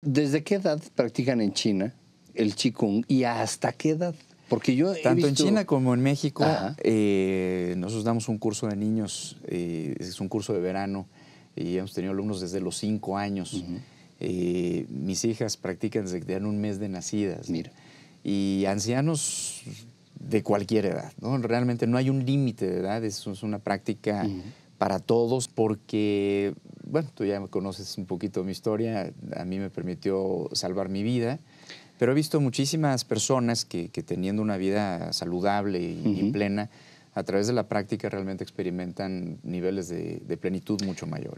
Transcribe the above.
¿Desde qué edad practican en China el Qigong y hasta qué edad? Porque yo Tanto en China como en México, eh, nosotros damos un curso de niños, eh, es un curso de verano, y hemos tenido alumnos desde los cinco años. Eh, mis hijas practican desde que un mes de nacidas. Mira. Y ancianos de cualquier edad, ¿no? Realmente no hay un límite de edad, es, una práctica para todos porque bueno, tú ya conoces un poquito mi historia, a mí me permitió salvar mi vida, pero he visto muchísimas personas que, teniendo una vida saludable y, plena, a través de la práctica realmente experimentan niveles de, de plenitud mucho mayores.